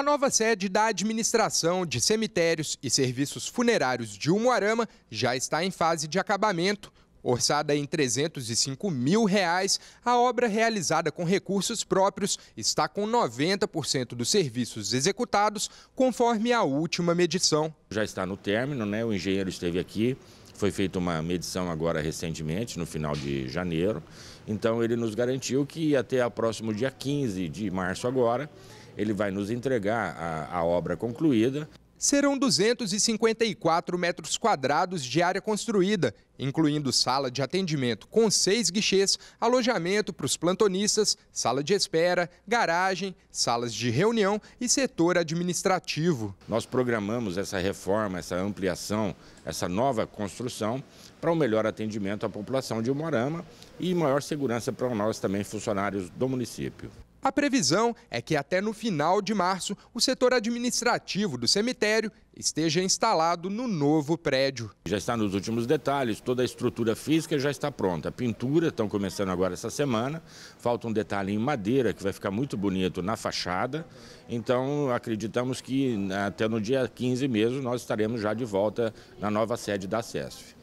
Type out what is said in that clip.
A nova sede da administração de cemitérios e serviços funerários de Umuarama já está em fase de acabamento. Orçada em 305 mil reais, a obra realizada com recursos próprios está com 90% dos serviços executados, conforme a última medição. Já está no término, né? O engenheiro esteve aqui, foi feita uma medição agora recentemente, no final de janeiro. Então ele nos garantiu que até o próximo dia 15 de março agora ele vai nos entregar a, a obra concluída. Serão 254 metros quadrados de área construída, incluindo sala de atendimento com seis guichês, alojamento para os plantonistas, sala de espera, garagem, salas de reunião e setor administrativo. Nós programamos essa reforma, essa ampliação, essa nova construção para um melhor atendimento à população de Umorama e maior segurança para nós também, funcionários do município. A previsão é que até no final de março, o setor administrativo do cemitério esteja instalado no novo prédio. Já está nos últimos detalhes, toda a estrutura física já está pronta. A pintura estão começando agora essa semana, falta um detalhe em madeira que vai ficar muito bonito na fachada. Então acreditamos que né, até no dia 15 mesmo nós estaremos já de volta na nova sede da SESF.